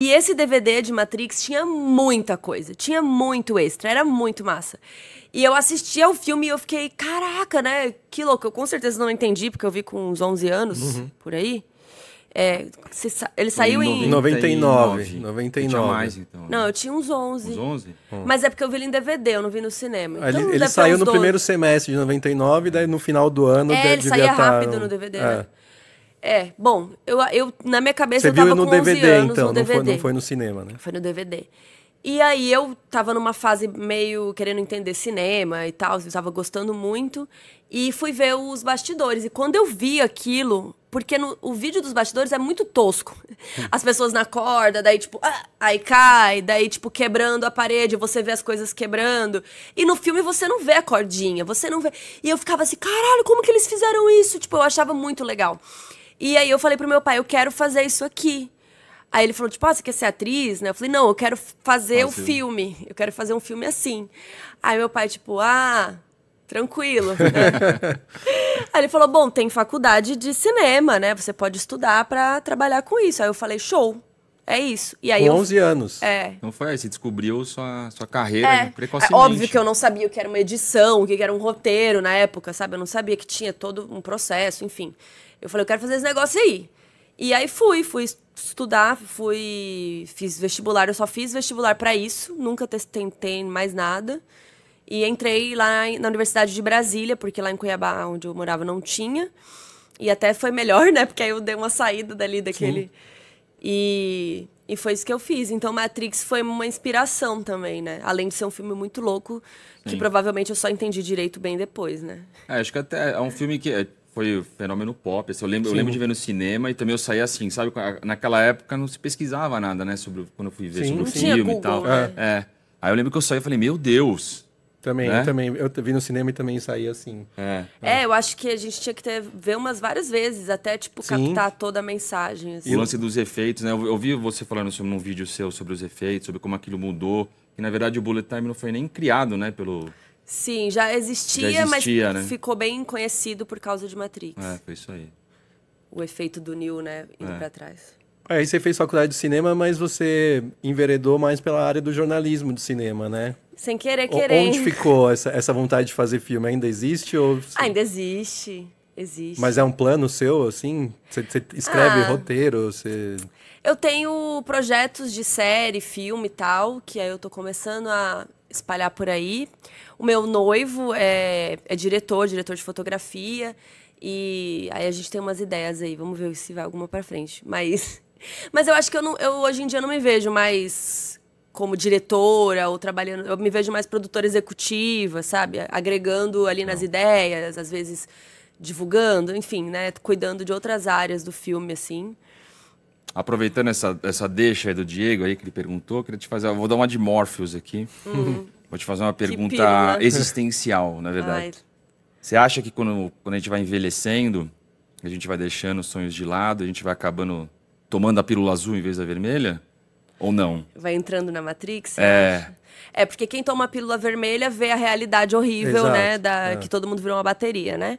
E esse DVD de Matrix tinha muita coisa, tinha muito extra, era muito massa. E eu assisti ao filme e eu fiquei, caraca, né? Que louco. Eu com certeza não entendi, porque eu vi com uns 11 anos, uhum. por aí. É, sa... ele saiu em... 99. 99. Eu mais, então. Não, eu tinha uns 11. Uns 11? Hum. Mas é porque eu vi ele em DVD, eu não vi no cinema. Ah, então ele, ele saiu no 12. primeiro semestre de 99, daí no final do ano... É, ele saía estar... Tá rápido no DVD, né? é. né? É, bom, eu, eu na minha cabeça Você eu tava viu no com DVD, 11 anos, então, no não DVD. Foi, não foi no cinema, né? Foi no DVD. E aí eu tava numa fase meio querendo entender cinema e tal, eu tava gostando muito. E fui ver os bastidores. E quando eu vi aquilo, porque no, o vídeo dos bastidores é muito tosco. Hum. As pessoas na corda, daí tipo, ah, aí cai, daí tipo quebrando a parede, você vê as coisas quebrando. E no filme você não vê a cordinha, você não vê. E eu ficava assim, caralho, como que eles fizeram isso? Tipo, eu achava muito legal. E aí eu falei pro meu pai, eu quero fazer isso aqui. Aí ele falou, tipo, ah, você quer ser atriz, né? Eu falei, não, eu quero fazer o um filme. Eu quero fazer um filme assim. Aí meu pai, tipo, ah, tranquilo. Aí ele falou, bom, tem faculdade de cinema, né? Você pode estudar para trabalhar com isso. Aí eu falei, show. É isso. E aí Com 11 eu... anos. É. Então foi aí, você descobriu sua, sua carreira é. é precocemente. É óbvio que eu não sabia o que era uma edição, o que era um roteiro na época, sabe? Eu não sabia que tinha todo um processo, enfim. Eu falei, eu quero fazer esse negócio aí. E aí fui, fui estudar, fui fiz vestibular, eu só fiz vestibular para isso, nunca tentei mais nada. E entrei lá na Universidade de Brasília, porque lá em Cuiabá, onde eu morava, não tinha. E até foi melhor, né? Porque aí eu dei uma saída dali daquele Sim e, e foi isso que eu fiz. Então, Matrix foi uma inspiração também, né? Além de ser um filme muito louco, Sim. que provavelmente eu só entendi direito bem depois, né? É, acho que até é um filme que é, foi um fenômeno pop. Assim, eu lembro, eu lembro de ver no cinema e também eu saí assim, sabe? Naquela época não se pesquisava nada, né? Sobre, quando eu fui ver Sim. sobre o filme Google, e tal. Né? É. Aí eu lembro que eu saí e falei, meu Deus, também, né? eu também. Eu vi no cinema e também saí assim. É. é. é. eu acho que a gente tinha que ter, ver umas várias vezes, até, tipo, Sim. captar toda a mensagem. Assim. E o lance dos efeitos, né? Eu, eu vi você falando sobre um vídeo seu sobre os efeitos, sobre como aquilo mudou. E, na verdade, o Bullet Time não foi nem criado, né, pelo... Sim, já existia, já existia mas né? ficou bem conhecido por causa de Matrix. É, foi isso aí. O efeito do Neo, né, indo é. pra trás. Aí você fez faculdade de cinema, mas você enveredou mais pela área do jornalismo de cinema, né? Sem querer, querer. Onde ficou essa, essa vontade de fazer filme? Ainda existe ou... Ah, ainda existe. Existe. Mas é um plano seu, assim? Você, você escreve ah, roteiro? Você... Eu tenho projetos de série, filme e tal, que aí eu tô começando a espalhar por aí. O meu noivo é, é diretor, diretor de fotografia. E aí a gente tem umas ideias aí, vamos ver se vai alguma para frente. Mas mas eu acho que eu, não, eu hoje em dia não me vejo mais como diretora ou trabalhando. Eu me vejo mais produtora executiva, sabe? Agregando ali nas ideias, às vezes divulgando, enfim, né? Cuidando de outras áreas do filme, assim. Aproveitando essa, essa deixa aí do Diego aí que ele perguntou, queria te fazer. Vou dar uma de Morpheus aqui. Uhum. Vou te fazer uma pergunta né? existencial, na verdade. Ai. Você acha que quando, quando a gente vai envelhecendo, a gente vai deixando os sonhos de lado, a gente vai acabando tomando a pílula azul em vez da vermelha? Ou não? Vai entrando na Matrix? É. Acha? É, porque quem toma a pílula vermelha vê a realidade horrível, Exato, né? Da, é. Que todo mundo virou uma bateria, né?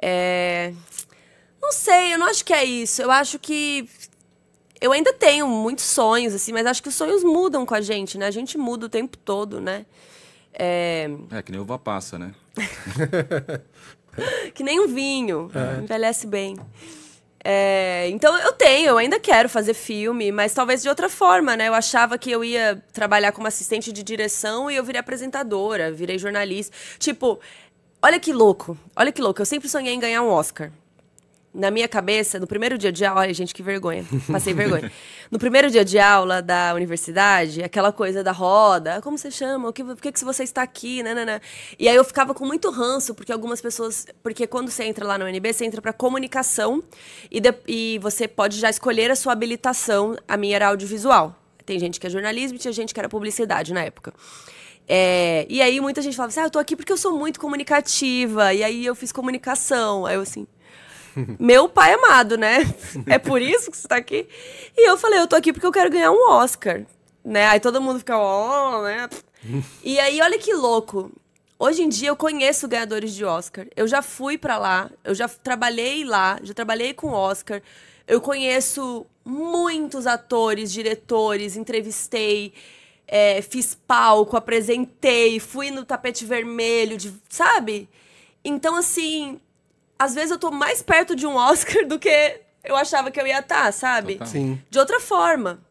É... Não sei, eu não acho que é isso. Eu acho que. Eu ainda tenho muitos sonhos, assim, mas acho que os sonhos mudam com a gente, né? A gente muda o tempo todo, né? É, é que nem uva passa, né? que nem um vinho. É. Envelhece bem. É então eu tenho, eu ainda quero fazer filme, mas talvez de outra forma, né? Eu achava que eu ia trabalhar como assistente de direção e eu virei apresentadora, virei jornalista. Tipo, olha que louco, olha que louco. Eu sempre sonhei em ganhar um Oscar na minha cabeça, no primeiro dia de aula, olha, gente, que vergonha. Passei vergonha. No primeiro dia de aula da universidade, aquela coisa da roda, ah, como você chama? O que, por que, que você está aqui? Nanana. E aí eu ficava com muito ranço, porque algumas pessoas. Porque quando você entra lá no UNB, você entra para comunicação e, de, e você pode já escolher a sua habilitação. A minha era audiovisual. Tem gente que é jornalismo e tinha gente que era publicidade na época. É, e aí muita gente falava assim, ah, eu tô aqui porque eu sou muito comunicativa. E aí eu fiz comunicação. Aí eu assim, meu pai amado, né? É por isso que você tá aqui? E eu falei, eu tô aqui porque eu quero ganhar um Oscar, né? Aí todo mundo fica, ó, oh, né? e aí, olha que louco. Hoje em dia eu conheço ganhadores de Oscar. Eu já fui para lá, eu já trabalhei lá, já trabalhei com Oscar. Eu conheço muitos atores, diretores, entrevistei, é, fiz palco, apresentei, fui no tapete vermelho, de, sabe? Então, assim, às vezes eu tô mais perto de um Oscar do que eu achava que eu ia estar, tá, sabe? Total. Sim. De outra forma.